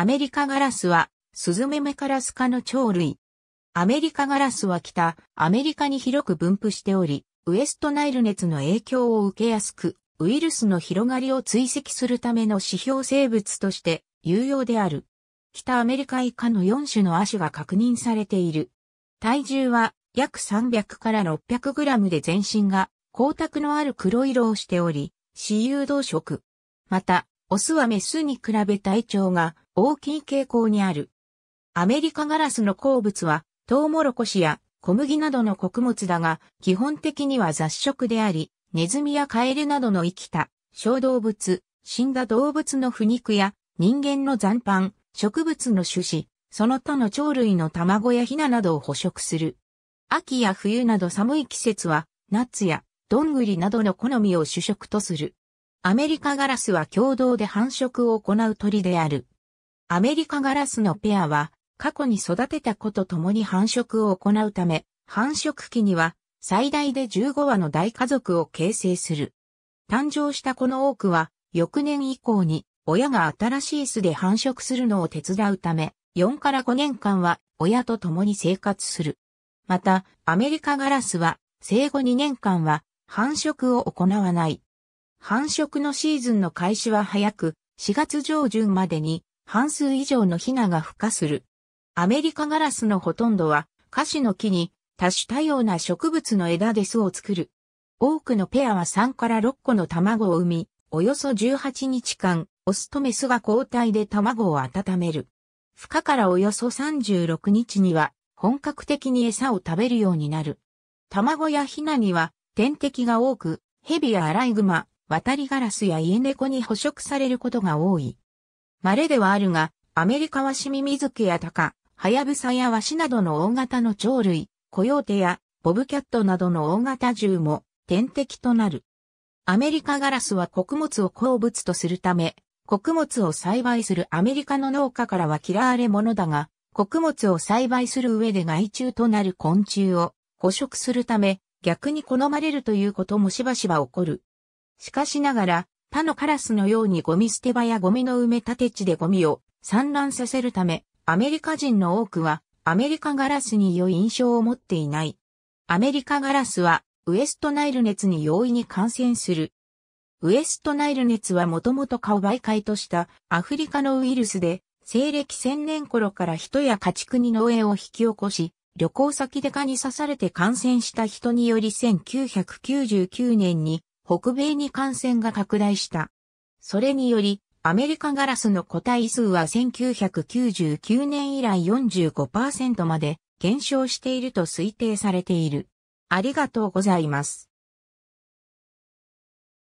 アメリカガラスは、スズメメカラス科の鳥類。アメリカガラスは北、アメリカに広く分布しており、ウエストナイル熱の影響を受けやすく、ウイルスの広がりを追跡するための指標生物として有用である。北アメリカ以下の4種の亜種が確認されている。体重は約300から600グラムで全身が光沢のある黒色をしており、私有動色。また、オスはメスに比べ体長が大きい傾向にある。アメリカガラスの鉱物は、トウモロコシや小麦などの穀物だが、基本的には雑食であり、ネズミやカエルなどの生きた、小動物、死んだ動物の腐肉や、人間の残飯、植物の種子、その他の鳥類の卵やヒナなどを捕食する。秋や冬など寒い季節は、ナッツやどんぐりなどの好みを主食とする。アメリカガラスは共同で繁殖を行う鳥である。アメリカガラスのペアは、過去に育てた子と共に繁殖を行うため、繁殖期には最大で15羽の大家族を形成する。誕生した子の多くは、翌年以降に親が新しい巣で繁殖するのを手伝うため、4から5年間は親と共に生活する。また、アメリカガラスは生後2年間は繁殖を行わない。繁殖のシーズンの開始は早く、4月上旬までに半数以上のヒナが孵化する。アメリカガラスのほとんどは、カシの木に多種多様な植物の枝で巣を作る。多くのペアは3から6個の卵を産み、およそ18日間、オスとメスが交代で卵を温める。孵化からおよそ36日には、本格的に餌を食べるようになる。卵やヒナには、天敵が多く、ヘビやアライグマ、ワタリガラスやイエネコに捕食されることが多い。稀ではあるが、アメリカはシミミズケやタカ、ハヤブサやワシなどの大型の鳥類、コヨーテやボブキャットなどの大型獣も天敵となる。アメリカガラスは穀物を鉱物とするため、穀物を栽培するアメリカの農家からは嫌われ者だが、穀物を栽培する上で害虫となる昆虫を捕食するため、逆に好まれるということもしばしば起こる。しかしながら、他のカラスのようにゴミ捨て場やゴミの埋め立て地でゴミを散乱させるため、アメリカ人の多くはアメリカガラスに良い印象を持っていない。アメリカガラスはウエストナイル熱に容易に感染する。ウエストナイル熱はもともと蚊を媒介としたアフリカのウイルスで、西暦1000年頃から人や家畜に農園を引き起こし、旅行先で蚊に刺されて感染した人により1999年に北米に感染が拡大した。それにより、アメリカガラスの個体数は1999年以来45%まで減少していると推定されている。ありがとうございます。